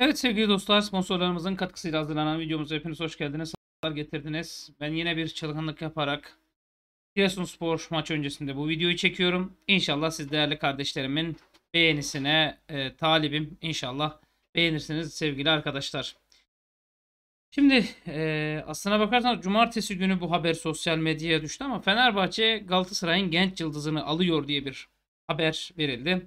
Evet sevgili dostlar sponsorlarımızın katkısıyla hazırlanan videomuza hepiniz hoş geldiniz. Sağlar getirdiniz. Ben yine bir çılgınlık yaparak Spor maç öncesinde bu videoyu çekiyorum. İnşallah siz değerli kardeşlerimin beğenisine e, talibim. İnşallah beğenirsiniz sevgili arkadaşlar. Şimdi e, aslına bakarsanız cumartesi günü bu haber sosyal medyaya düştü ama Fenerbahçe Galatasaray'ın genç yıldızını alıyor diye bir haber verildi.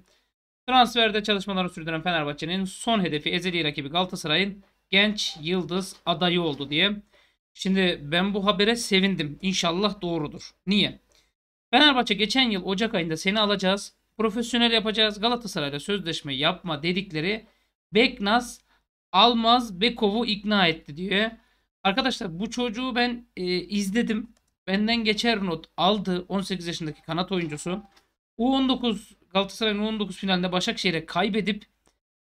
Transferde çalışmaları sürdüren Fenerbahçe'nin son hedefi ezeli rakibi Galatasaray'ın genç yıldız adayı oldu diye. Şimdi ben bu habere sevindim. İnşallah doğrudur. Niye? Fenerbahçe geçen yıl Ocak ayında seni alacağız. Profesyonel yapacağız. Galatasaray'da sözleşme yapma dedikleri Beknaz Almaz Bekov'u ikna etti diye. Arkadaşlar bu çocuğu ben e, izledim. Benden geçer not aldı. 18 yaşındaki kanat oyuncusu. U19 Galatasaray'ın 19 finalinde Başakşehir'e kaybedip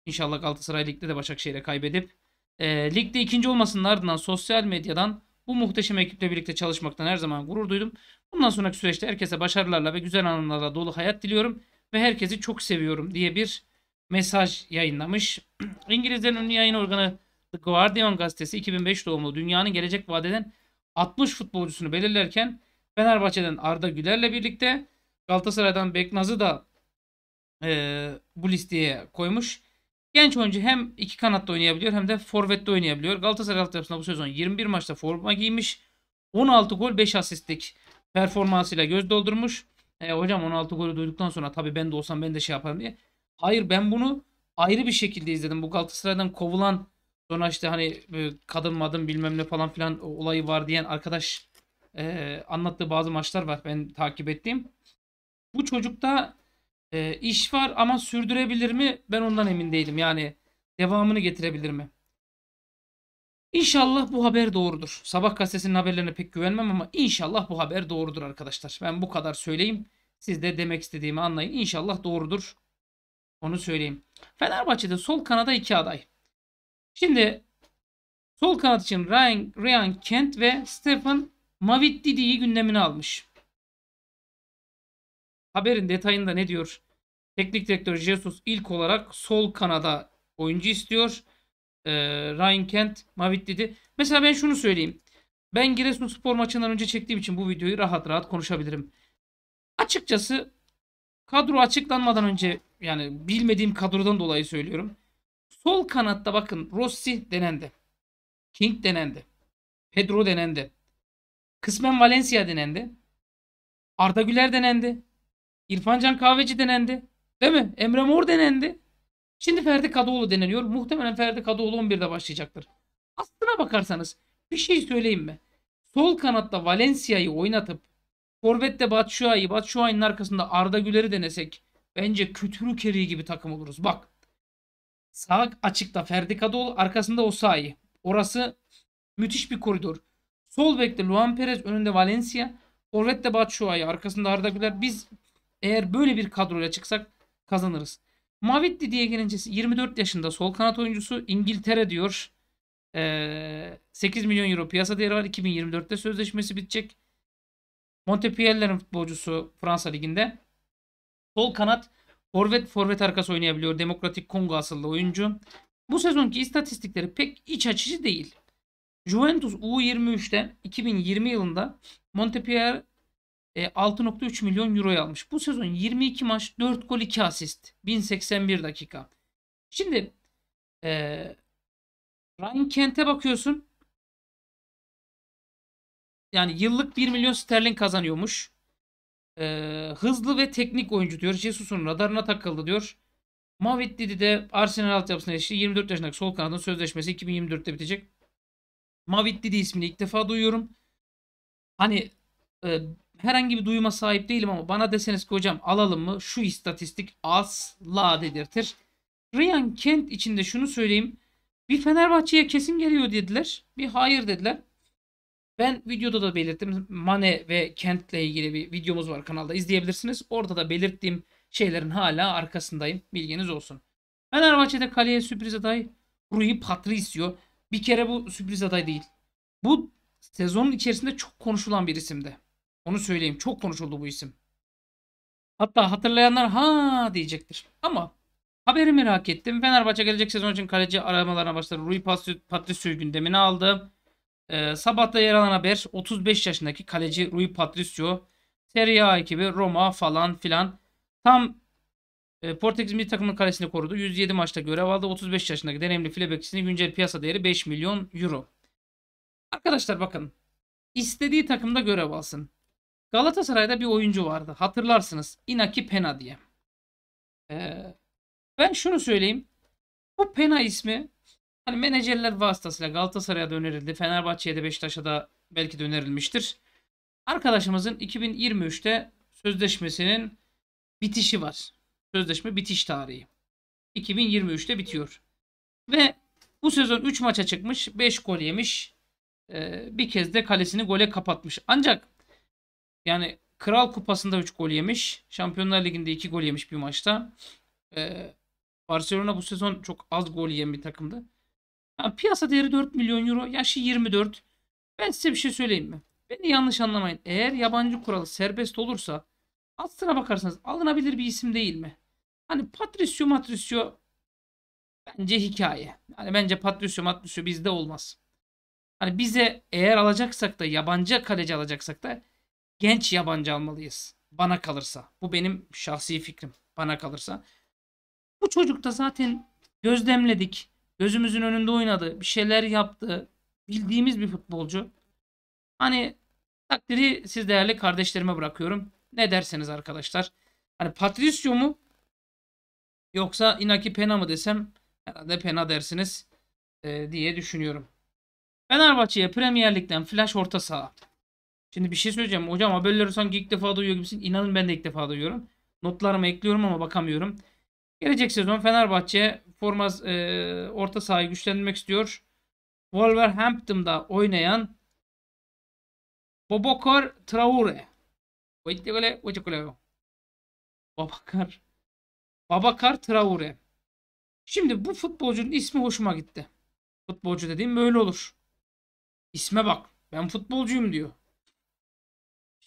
inşallah Galatasaray Lig'de de Başakşehir'e kaybedip e, ligde ikinci olmasının ardından sosyal medyadan bu muhteşem ekiple birlikte çalışmaktan her zaman gurur duydum. Bundan sonraki süreçte herkese başarılarla ve güzel anılarla dolu hayat diliyorum ve herkesi çok seviyorum diye bir mesaj yayınlamış. İngilizlerin ünlü yayın organı The Guardian gazetesi 2005 doğumlu dünyanın gelecek vadeden 60 futbolcusunu belirlerken Fenerbahçe'den Arda Güler'le birlikte Galatasaray'dan Beknaz'ı da e, bu listeye koymuş. Genç oyuncu hem iki kanatta oynayabiliyor hem de forvette oynayabiliyor. Galatasaray altyapısında bu sezon 21 maçta forma giymiş. 16 gol 5 asistlik performansıyla göz doldurmuş. E, hocam 16 golü duyduktan sonra tabii ben de olsam ben de şey yaparım diye. Hayır ben bunu ayrı bir şekilde izledim. Bu Galatasaray'dan kovulan sonra işte hani e, kadın madın bilmem ne falan filan olayı var diyen arkadaş e, anlattığı bazı maçlar var ben takip ettiğim. Bu çocukta e, iş var ama sürdürebilir mi? Ben ondan emin değilim. Yani devamını getirebilir mi? İnşallah bu haber doğrudur. Sabah gazetesinin haberlerine pek güvenmem ama inşallah bu haber doğrudur arkadaşlar. Ben bu kadar söyleyeyim. Siz de demek istediğimi anlayın. İnşallah doğrudur. Onu söyleyeyim. Fenerbahçe'de sol kanada iki aday. Şimdi sol kanat için Ryan, Ryan Kent ve Stefan Mavit Didi'yi gündemine almış. Haberin detayında ne diyor? Teknik direktör Jesus ilk olarak sol kanada oyuncu istiyor. Ee, Ryan Kent Mavit dedi. Mesela ben şunu söyleyeyim. Ben Giresunspor maçından önce çektiğim için bu videoyu rahat rahat konuşabilirim. Açıkçası kadro açıklanmadan önce yani bilmediğim kadrodan dolayı söylüyorum. Sol kanatta bakın Rossi denendi. King denendi. Pedro denendi. Kısmen Valencia denendi. Arda Güler denendi. İrfan Can Kahveci denendi. Değil mi? Emre Mor denendi. Şimdi Ferdi Kadıoğlu deneniyor. Muhtemelen Ferdi Kadıoğlu 11'de başlayacaktır. Aslına bakarsanız bir şey söyleyeyim mi? Sol kanatta Valencia'yı oynatıp Forvet'te Batshuayi, Batshuayi'nin arkasında Arda Güler'i denesek bence kütürü keriği gibi takım oluruz. Bak sağ açıkta Ferdi Kadıoğlu arkasında Osayi. Orası müthiş bir koridor. Sol bekte Luan Perez önünde Valencia. Forvet'te Batshuayi arkasında Arda Güler. Biz eğer böyle bir kadroya çıksak kazanırız. Mavitti diye gelince 24 yaşında sol kanat oyuncusu İngiltere diyor. Ee, 8 milyon euro piyasa değeri var. 2024'te sözleşmesi bitecek. Montpellier'lerin futbolcusu Fransa Ligi'nde. Sol kanat forvet forvet arkası oynayabiliyor. Demokratik Kongo asıllı oyuncu. Bu sezonki istatistikleri pek iç açıcı değil. Juventus U23'te 2020 yılında Montpellier e, 6.3 milyon euroya almış. Bu sezon 22 maç 4 gol 2 asist. 1081 dakika. Şimdi e, Ryan Kent'e bakıyorsun. Yani yıllık 1 milyon sterlin kazanıyormuş. E, hızlı ve teknik oyuncu diyor. Jesus'un radarına takıldı diyor. Mavit Didi de Arsenal altyapısına geçti. 24 yaşındaki sol kanadın sözleşmesi 2024'te bitecek. Mavit Didi ismini ilk defa duyuyorum. Hani e, herhangi bir duyuma sahip değilim ama bana deseniz ki hocam alalım mı şu istatistik asla dedirtir. Ryan Kent içinde şunu söyleyeyim. Bir Fenerbahçe'ye kesin geliyor dediler. Bir hayır dediler. Ben videoda da belirttim. Mane ve Kent ile ilgili bir videomuz var kanalda izleyebilirsiniz. Orada da belirttiğim şeylerin hala arkasındayım. Bilginiz olsun. Fenerbahçe'de kaleye sürpriz aday Rui Patricio. Bir kere bu sürpriz aday değil. Bu sezonun içerisinde çok konuşulan bir isimdi. Onu söyleyeyim. Çok konuşuldu bu isim. Hatta hatırlayanlar ha diyecektir. Ama haberi merak ettim. Fenerbahçe gelecek sezon için kaleci aramalarına başladı. Rui Patricio gündemini aldı. Ee, sabahta yer alan haber 35 yaşındaki kaleci Rui Patricio. Serie A ekibi Roma falan filan. Tam e, Portekiz milli takımının kalesini korudu. 107 maçta görev aldı. 35 yaşındaki deneyimli Flebekçisinin güncel piyasa değeri 5 milyon euro. Arkadaşlar bakın. istediği takımda görev alsın. Galatasaray'da bir oyuncu vardı. Hatırlarsınız. Inaki Pena diye. Ee, ben şunu söyleyeyim. Bu Pena ismi hani menajerler vasıtasıyla Galatasaray'a da önerildi. Fenerbahçe'ye de Beşiktaş'a da belki de önerilmiştir. Arkadaşımızın 2023'te sözleşmesinin bitişi var. Sözleşme bitiş tarihi. 2023'te bitiyor. Ve bu sezon 3 maça çıkmış, 5 gol yemiş. Ee, bir kez de kalesini gole kapatmış. Ancak yani Kral Kupası'nda 3 gol yemiş. Şampiyonlar Ligi'nde 2 gol yemiş bir maçta. Ee, Barcelona bu sezon çok az gol yiyen bir takımdı. Ya, piyasa değeri 4 milyon euro. Yaşı 24. Ben size bir şey söyleyeyim mi? Beni yanlış anlamayın. Eğer yabancı kuralı serbest olursa aslına bakarsanız alınabilir bir isim değil mi? Hani Patricio Matricio bence hikaye. Yani bence Patricio Matricio bizde olmaz. Hani bize eğer alacaksak da yabancı kaleci alacaksak da genç yabancı almalıyız. Bana kalırsa. Bu benim şahsi fikrim. Bana kalırsa. Bu çocukta zaten gözlemledik. Gözümüzün önünde oynadı. Bir şeyler yaptı. Bildiğimiz bir futbolcu. Hani takdiri siz değerli kardeşlerime bırakıyorum. Ne derseniz arkadaşlar. Hani Patricio mu? Yoksa Inaki Pena mı desem herhalde Pena dersiniz e, diye düşünüyorum. Fenerbahçe'ye Premier Lig'den flash orta saha. Şimdi bir şey söyleyeceğim. Hocam haberleri sanki ilk defa duyuyor gibisin. İnanın ben de ilk defa duyuyorum. Notlarımı ekliyorum ama bakamıyorum. Gelecek sezon Fenerbahçe forma e, orta sahayı güçlendirmek istiyor. Wolverhampton'da oynayan Bobokar Traore. Babakar. Babakar Traore. Şimdi bu futbolcunun ismi hoşuma gitti. Futbolcu dediğim böyle olur. İsme bak. Ben futbolcuyum diyor.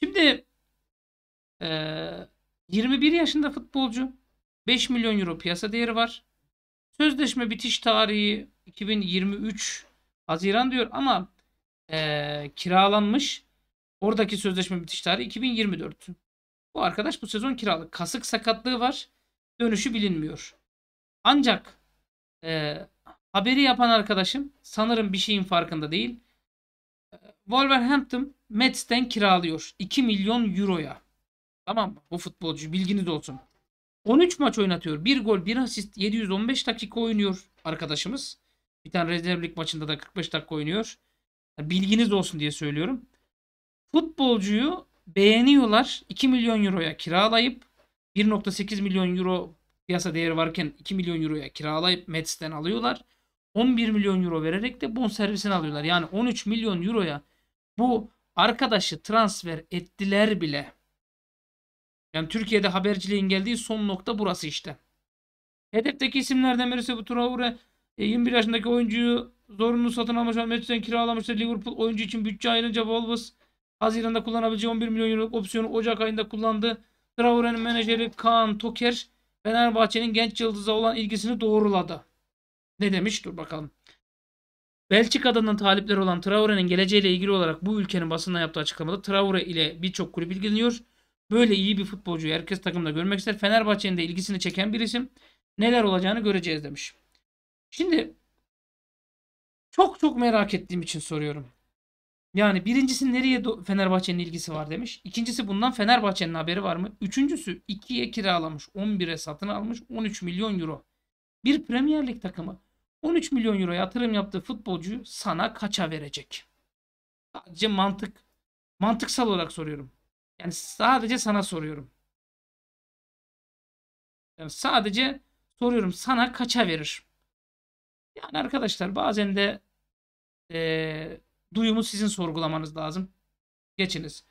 Şimdi e, 21 yaşında futbolcu 5 milyon euro piyasa değeri var. Sözleşme bitiş tarihi 2023 Haziran diyor ama e, kiralanmış. Oradaki sözleşme bitiş tarihi 2024. Bu arkadaş bu sezon kiralık. Kasık sakatlığı var. Dönüşü bilinmiyor. Ancak e, haberi yapan arkadaşım sanırım bir şeyin farkında değil. Wolverhampton Mets'ten kiralıyor. 2 milyon euroya. Tamam mı? Bu futbolcu bilginiz olsun. 13 maç oynatıyor. 1 gol 1 asist 715 dakika oynuyor arkadaşımız. Bir tane rezervlik maçında da 45 dakika oynuyor. Bilginiz olsun diye söylüyorum. Futbolcuyu beğeniyorlar. 2 milyon euroya kiralayıp 1.8 milyon euro piyasa değeri varken 2 milyon euroya kiralayıp Mets'ten alıyorlar. 11 milyon euro vererek de bon servisini alıyorlar. Yani 13 milyon euroya bu arkadaşı transfer ettiler bile. Yani Türkiye'de haberciliğin geldiği son nokta burası işte. Hedefteki isimlerden birisi bu Traore 21 e, yaşındaki oyuncuyu zorunlu satın almış olan Manchester'den kiralamıştı. Liverpool oyuncu için bütçe ayrınca Wolves Haziran'da kullanabileceği 11 milyon euroluk opsiyonu Ocak ayında kullandı. Traore'nin menajeri Kaan Toker Fenerbahçe'nin genç yıldızı olan ilgisini doğruladı. Ne demiş? Dur bakalım. Belçika'dan talipleri olan Traore'nin geleceğiyle ilgili olarak bu ülkenin basında yaptığı açıklamada Traore ile birçok kulüp ilgileniyor. Böyle iyi bir futbolcuyu herkes takımda görmek ister. Fenerbahçe'nin de ilgisini çeken bir isim. Neler olacağını göreceğiz demiş. Şimdi çok çok merak ettiğim için soruyorum. Yani birincisi nereye Fenerbahçe'nin ilgisi var demiş. İkincisi bundan Fenerbahçe'nin haberi var mı? Üçüncüsü 2'ye kiralamış, 11'e satın almış, 13 milyon euro. Bir Premier Lig takımı 13 milyon euro yatırım yaptığı futbolcuyu sana kaça verecek? Sadece mantık. Mantıksal olarak soruyorum. Yani sadece sana soruyorum. Yani sadece soruyorum sana kaça verir? Yani arkadaşlar bazen de e, duyumu sizin sorgulamanız lazım. Geçiniz.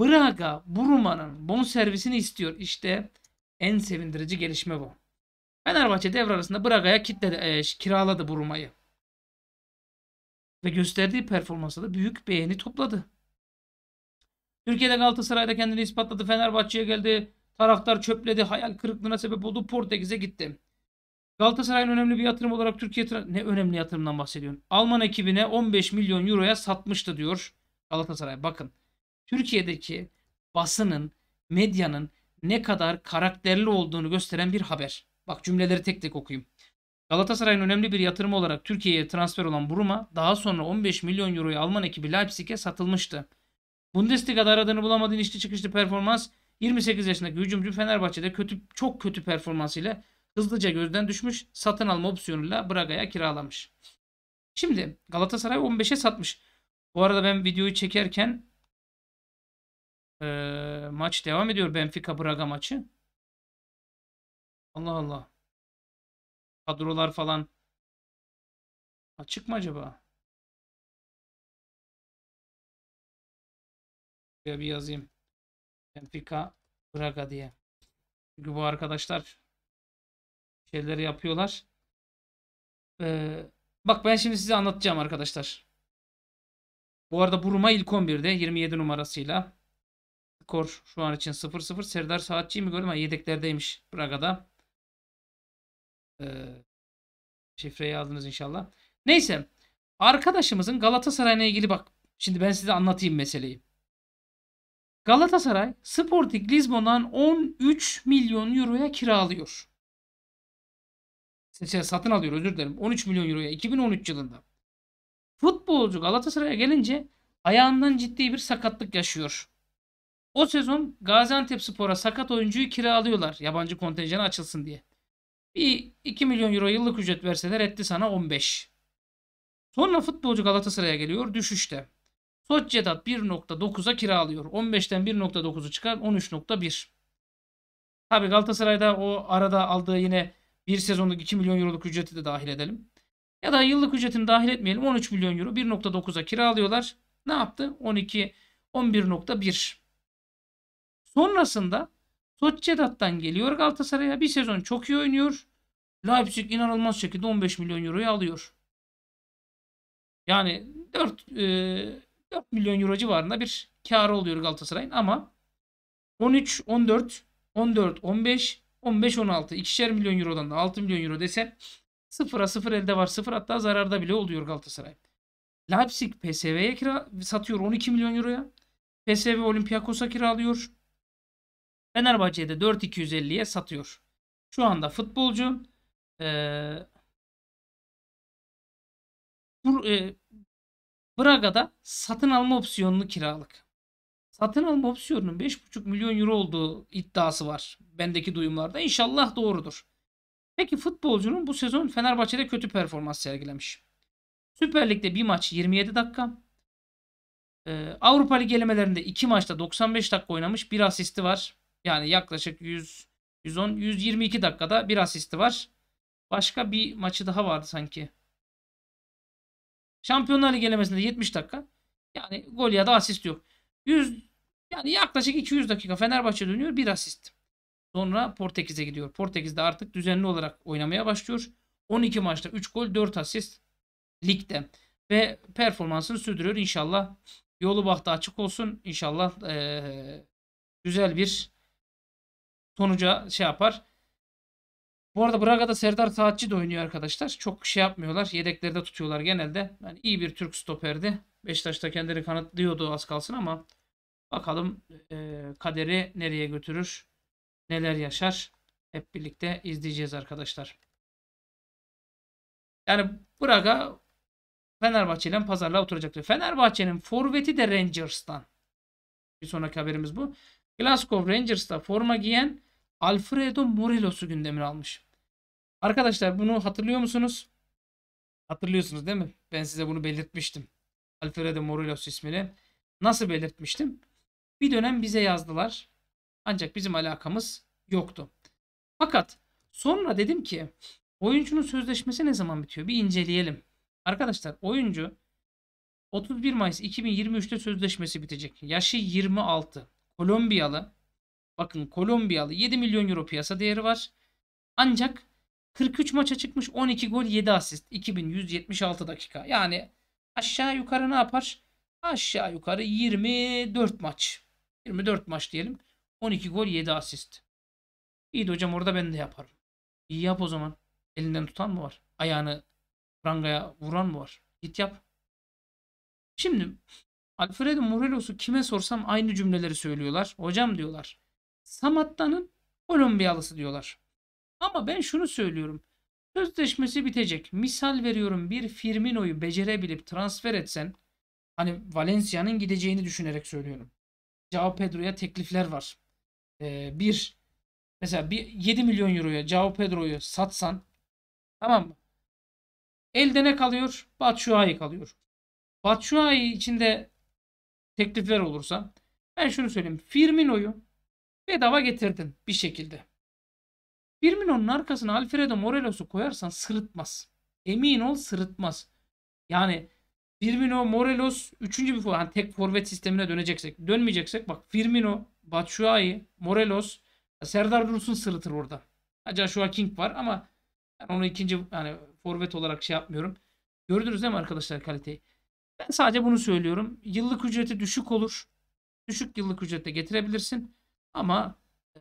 Braga Buruma'nın bon servisini istiyor. İşte en sevindirici gelişme bu. Fenerbahçe devre arasında Braga'ya e, kiraladı Buruma'yı. Ve gösterdiği performansa da büyük beğeni topladı. Türkiye'de Galatasaray'da kendini ispatladı. Fenerbahçe'ye geldi. Taraftar çöpledi. Hayal kırıklığına sebep oldu. Portekiz'e gitti. Galatasaray'ın önemli bir yatırım olarak Türkiye ne önemli yatırımdan bahsediyorsun? Alman ekibine 15 milyon euroya satmıştı diyor Galatasaray. Bakın Türkiye'deki basının, medyanın ne kadar karakterli olduğunu gösteren bir haber. Bak cümleleri tek tek okuyayım. Galatasaray'ın önemli bir yatırımı olarak Türkiye'ye transfer olan Bruma daha sonra 15 milyon euroyu Alman ekibi Leipzig'e satılmıştı. Bundesliga'da aradığını bulamadığın içli çıkışlı performans 28 yaşındaki hücumcu Fenerbahçe'de kötü çok kötü performansıyla hızlıca gözden düşmüş satın alma opsiyonuyla Braga'ya kiralamış. Şimdi Galatasaray 15'e satmış. Bu arada ben videoyu çekerken e, maç devam ediyor Benfica Braga maçı. Allah Allah. Kadrolar falan açık mı acaba? Buraya bir yazayım. Benfica Braga diye. Çünkü bu arkadaşlar şeyleri yapıyorlar. Ee, bak ben şimdi size anlatacağım arkadaşlar. Bu arada Buruma ilk 11'de 27 numarasıyla. Skor şu an için 0-0. Serdar Saatçı'yı mi gördüm? yedeklerdeymiş Braga'da. Ee, şifreyi aldınız inşallah. Neyse. Arkadaşımızın Galatasaray'la ilgili bak. Şimdi ben size anlatayım meseleyi. Galatasaray Sporting Lisbon'dan 13 milyon euroya kiralıyor. Şey, satın alıyor özür dilerim. 13 milyon euroya 2013 yılında. Futbolcu Galatasaray'a gelince ayağından ciddi bir sakatlık yaşıyor. O sezon Gaziantep Spor'a sakat oyuncuyu kiralıyorlar yabancı kontenjanı açılsın diye. Bir 2 milyon euro yıllık ücret verseler etti sana 15. Sonra futbolcu Galatasaray'a geliyor düşüşte. Soç Cedat 1.9'a kiralıyor. 15'ten 1.9'u çıkar 13.1. Tabi Galatasaray'da o arada aldığı yine bir sezonluk 2 milyon euroluk ücreti de dahil edelim. Ya da yıllık ücretini dahil etmeyelim. 13 milyon euro 1.9'a kiralıyorlar. Ne yaptı? 12 11.1. Sonrasında Soç geliyor Galatasaray'a. Bir sezon çok iyi oynuyor. Leipzig inanılmaz şekilde 15 milyon euroyu alıyor. Yani 4, e, 4 milyon euro civarında bir karı oluyor Galatasaray'ın ama 13, 14, 14, 15, 15, 16 ikişer milyon eurodan da 6 milyon euro desen sıfıra sıfır elde var. Sıfır hatta zararda bile oluyor Galatasaray. Leipzig PSV'ye kira satıyor 12 milyon euroya. PSV Olympiakos'a kiralıyor. Fenerbahçe'de 4.250'ye satıyor. Şu anda futbolcu e, Braga'da satın alma opsiyonlu kiralık. Satın alma opsiyonunun 5,5 milyon euro olduğu iddiası var bendeki duyumlarda. İnşallah doğrudur. Peki futbolcunun bu sezon Fenerbahçe'de kötü performans sergilemiş. Süper Lig'de bir maç 27 dakika. Ee, Avrupa Ligi elemelerinde 2 maçta 95 dakika oynamış. Bir asisti var. Yani yaklaşık 100 110 122 dakikada bir asisti var. Başka bir maçı daha vardı sanki. Şampiyonlar Ligi elemesinde 70 dakika. Yani gol ya da asist yok. 100 yani yaklaşık 200 dakika Fenerbahçe dönüyor bir asist. Sonra Portekiz'e gidiyor. Portekiz'de artık düzenli olarak oynamaya başlıyor. 12 maçta 3 gol 4 asist ligde. Ve performansını sürdürüyor inşallah. Yolu bahtı açık olsun. İnşallah ee, güzel bir sonuca şey yapar. Bu arada Braga'da Serdar Saatçi de oynuyor arkadaşlar. Çok şey yapmıyorlar. Yedeklerde tutuyorlar genelde. Yani iyi bir Türk stoperdi. Beşiktaş'ta kendini kanıtlıyordu az kalsın ama bakalım e, kaderi nereye götürür? Neler yaşar? Hep birlikte izleyeceğiz arkadaşlar. Yani Braga Fenerbahçe ile pazarlığa oturacaktır. Fenerbahçe'nin forveti de Rangers'tan. Bir sonraki haberimiz bu. Glasgow Rangers'ta forma giyen Alfredo Morelos'u gündemine almış. Arkadaşlar bunu hatırlıyor musunuz? Hatırlıyorsunuz değil mi? Ben size bunu belirtmiştim. Alfredo Morelos ismini. Nasıl belirtmiştim? Bir dönem bize yazdılar. Ancak bizim alakamız yoktu. Fakat sonra dedim ki oyuncunun sözleşmesi ne zaman bitiyor? Bir inceleyelim. Arkadaşlar oyuncu 31 Mayıs 2023'te sözleşmesi bitecek. Yaşı 26. Kolombiyalı Bakın Kolombiyalı 7 milyon euro piyasa değeri var. Ancak 43 maça çıkmış 12 gol 7 asist 2176 dakika. Yani aşağı yukarı ne yapar? Aşağı yukarı 24 maç. 24 maç diyelim. 12 gol 7 asist. İyi de hocam orada ben de yaparım. İyi yap o zaman. Elinden tutan mı var? Ayağını prangaya vuran mı var? Git yap. Şimdi Alfredo Morelos'u kime sorsam aynı cümleleri söylüyorlar. Hocam diyorlar. Samatta'nın Kolombiyalısı diyorlar. Ama ben şunu söylüyorum. Sözleşmesi bitecek. Misal veriyorum bir Firmino'yu becerebilip transfer etsen hani Valencia'nın gideceğini düşünerek söylüyorum. Cao Pedro'ya teklifler var. Ee, bir mesela bir 7 milyon euroya Cao Pedro'yu satsan tamam mı? Elde ne kalıyor? Batshuayi kalıyor. Batshuayi içinde teklifler olursa ben şunu söyleyeyim. Firmino'yu bedava getirdin bir şekilde. Firmino'nun arkasına Alfredo Morelos'u koyarsan sırıtmaz. Emin ol sırıtmaz. Yani Firmino, Morelos üçüncü bir forvet. Yani tek forvet sistemine döneceksek. Dönmeyeceksek bak Firmino, Batshuayi, Morelos, Serdar Dursun sırıtır orada. Ha Joshua King var ama ben onu ikinci yani forvet olarak şey yapmıyorum. Gördünüz değil mi arkadaşlar kaliteyi? Ben sadece bunu söylüyorum. Yıllık ücreti düşük olur. Düşük yıllık ücretle getirebilirsin. Ama e,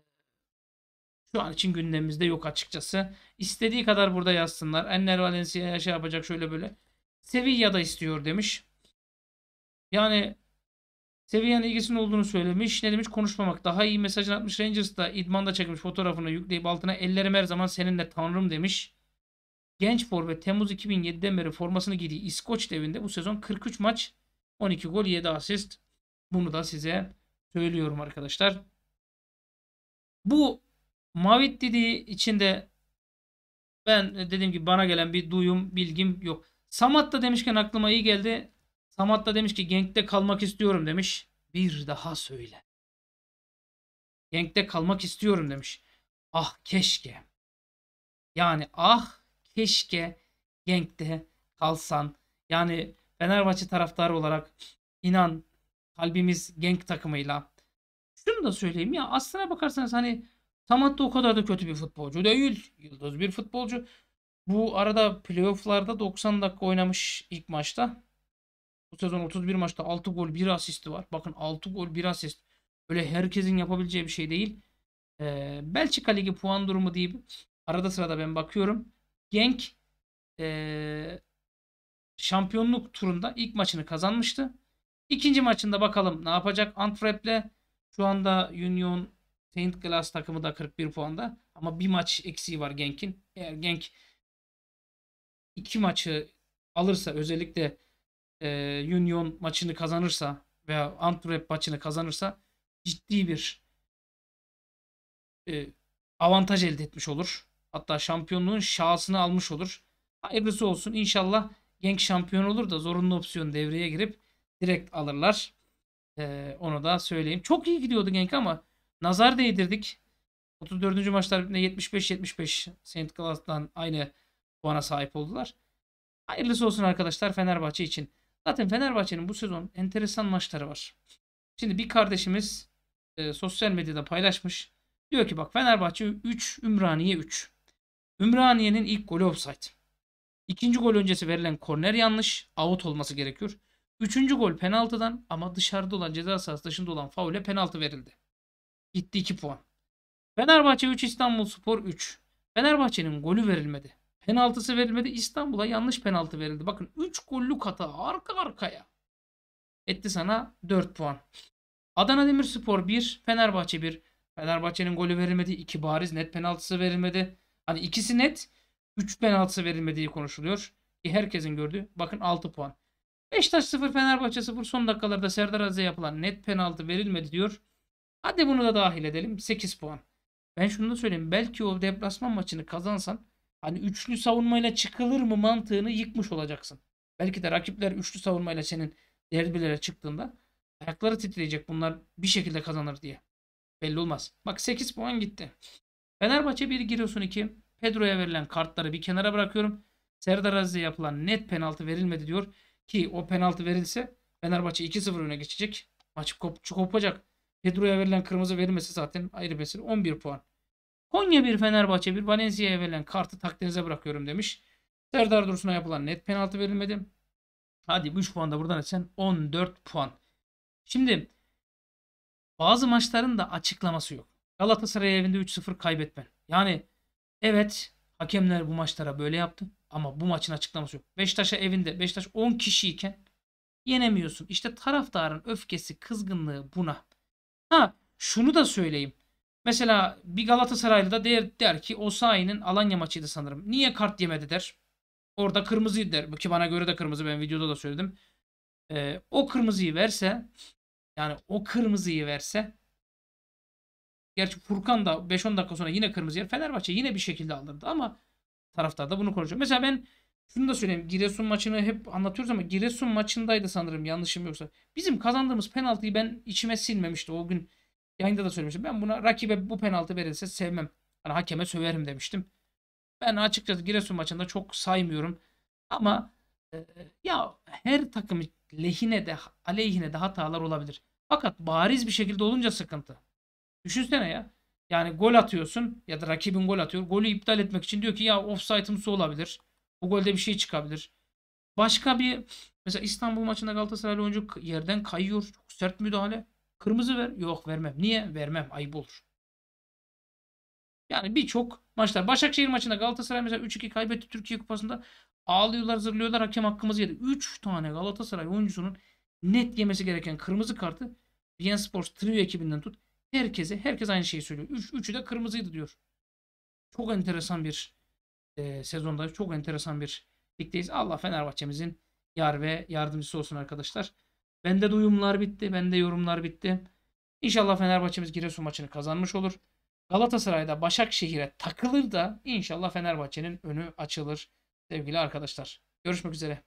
şu an için gündemimizde yok açıkçası. İstediği kadar burada yazsınlar. Enner Valencia'ya şey yapacak şöyle böyle. da istiyor demiş. Yani Sevilla'nın ilgisinin olduğunu söylemiş. Ne demiş? Konuşmamak daha iyi mesajını atmış. Rangers'da idmanda çekmiş fotoğrafını yükleyip altına ellerim her zaman seninle tanrım demiş. Genç ve Temmuz 2007'den beri formasını giydiği İskoç devinde bu sezon 43 maç 12 gol 7 asist. Bunu da size söylüyorum arkadaşlar. Bu Mavit dediği içinde ben e, dediğim gibi bana gelen bir duyum, bilgim yok. Samat da demişken aklıma iyi geldi. Samat da demiş ki Genk'te kalmak istiyorum demiş. Bir daha söyle. Genk'te kalmak istiyorum demiş. Ah keşke. Yani ah keşke Genk'te kalsan. Yani Fenerbahçe taraftarı olarak inan kalbimiz Genk takımıyla şunu da söyleyeyim ya aslına bakarsanız hani Samat da o kadar da kötü bir futbolcu değil. Yıldız bir futbolcu. Bu arada playofflarda 90 dakika oynamış ilk maçta. Bu sezon 31 maçta 6 gol 1 asisti var. Bakın 6 gol 1 asist. böyle herkesin yapabileceği bir şey değil. Ee, Belçika Ligi puan durumu deyip arada sırada ben bakıyorum. Genk ee, şampiyonluk turunda ilk maçını kazanmıştı. İkinci maçında bakalım ne yapacak Antwerp'le şu anda Union Saint Glass takımı da 41 puanda. Ama bir maç eksiği var Genk'in. Eğer Genk iki maçı alırsa özellikle e, Union maçını kazanırsa veya Antwerp maçını kazanırsa ciddi bir e, avantaj elde etmiş olur. Hatta şampiyonluğun şahısını almış olur. Hayırlısı olsun. İnşallah Genk şampiyon olur da zorunlu opsiyon devreye girip direkt alırlar. Ee, onu da söyleyeyim. Çok iyi gidiyordu Genk ama nazar değdirdik. 34. maçlar 75-75 St. Glass'tan aynı puana sahip oldular. Hayırlısı olsun arkadaşlar Fenerbahçe için. Zaten Fenerbahçe'nin bu sezon enteresan maçları var. Şimdi bir kardeşimiz e, sosyal medyada paylaşmış. Diyor ki bak Fenerbahçe 3, Ümraniye 3. Ümraniye'nin ilk golü offside. İkinci gol öncesi verilen korner yanlış. Out olması gerekiyor. Üçüncü gol penaltıdan ama dışarıda olan ceza sahası dışında olan faule penaltı verildi. Gitti 2 puan. Fenerbahçe 3 İstanbulspor 3. Fenerbahçe'nin golü verilmedi. Penaltısı verilmedi. İstanbul'a yanlış penaltı verildi. Bakın 3 gollük hata arka arkaya. Etti sana 4 puan. Adana Demirspor 1, Fenerbahçe 1. Fenerbahçe'nin golü verilmedi. 2 bariz net penaltısı verilmedi. Hani ikisi net. 3 penaltısı verilmediği konuşuluyor. E, herkesin gördüğü. Bakın 6 puan. Beşiktaş 0 Fenerbahçe 0 son dakikalarda Serdar Aziz'e yapılan net penaltı verilmedi diyor. Hadi bunu da dahil edelim. 8 puan. Ben şunu da söyleyeyim. Belki o deplasman maçını kazansan hani üçlü savunmayla çıkılır mı mantığını yıkmış olacaksın. Belki de rakipler üçlü savunmayla senin derbilere çıktığında ayakları titreyecek bunlar bir şekilde kazanır diye. Belli olmaz. Bak 8 puan gitti. Fenerbahçe 1 giriyorsun 2. Pedro'ya verilen kartları bir kenara bırakıyorum. Serdar Aziz'e yapılan net penaltı verilmedi diyor. Ki o penaltı verilse Fenerbahçe 2-0 öne geçecek. maçı kop kopacak. Pedro'ya verilen kırmızı verilmesi zaten ayrı besir. 11 puan. Konya bir Fenerbahçe bir Valencia'ya verilen kartı takdirinize bırakıyorum demiş. Serdar Dursun'a yapılan net penaltı verilmedi. Hadi 3 puan da buradan etsen 14 puan. Şimdi bazı maçların da açıklaması yok. Galatasaray evinde 3-0 kaybetmen. Yani evet Hakemler bu maçlara böyle yaptı. Ama bu maçın açıklaması yok. Beşiktaş'a evinde Beşiktaş 10 kişiyken yenemiyorsun. İşte taraftarın öfkesi, kızgınlığı buna. Ha şunu da söyleyeyim. Mesela bir Galatasaraylı da der, der ki Osayi'nin Alanya maçıydı sanırım. Niye kart yemedi der. Orada kırmızıydı der. Ki bana göre de kırmızı ben videoda da söyledim. Ee, o kırmızıyı verse yani o kırmızıyı verse Gerçi Furkan da 5-10 dakika sonra yine kırmızı yer. Fenerbahçe yine bir şekilde aldırdı ama taraftar da bunu koruyacak. Mesela ben şunu da söyleyeyim. Giresun maçını hep anlatıyoruz ama Giresun maçındaydı sanırım yanlışım yoksa. Bizim kazandığımız penaltıyı ben içime silmemişti. O gün yayında da söylemiştim. Ben buna rakibe bu penaltı verilse sevmem. Hani hakeme söverim demiştim. Ben açıkçası Giresun maçında çok saymıyorum. Ama e, ya her takım lehine de aleyhine de hatalar olabilir. Fakat bariz bir şekilde olunca sıkıntı. Düşünsene ya. Yani gol atıyorsun ya da rakibin gol atıyor. Golü iptal etmek için diyor ki ya offside'ımsı olabilir. Bu golde bir şey çıkabilir. Başka bir mesela İstanbul maçında Galatasaraylı oyuncu yerden kayıyor. Çok sert müdahale. Kırmızı ver. Yok vermem. Niye? Vermem. Ayıp olur. Yani birçok maçlar. Başakşehir maçında Galatasaray mesela 3-2 kaybetti Türkiye Kupası'nda. Ağlıyorlar zırlıyorlar hakem hakkımızı yedi. 3 tane Galatasaray oyuncusunun net yemesi gereken kırmızı kartı Bien Sports trio ekibinden tut. Herkese, herkes aynı şeyi söylüyor. Üç, üçü de kırmızıydı diyor. Çok enteresan bir e, sezonda, çok enteresan bir ligdeyiz. Allah Fenerbahçe'mizin yar ve yardımcısı olsun arkadaşlar. Bende de uyumlar bitti, bende yorumlar bitti. İnşallah Fenerbahçe'miz Giresun maçını kazanmış olur. Galatasaray'da Başakşehir'e takılır da inşallah Fenerbahçe'nin önü açılır sevgili arkadaşlar. Görüşmek üzere.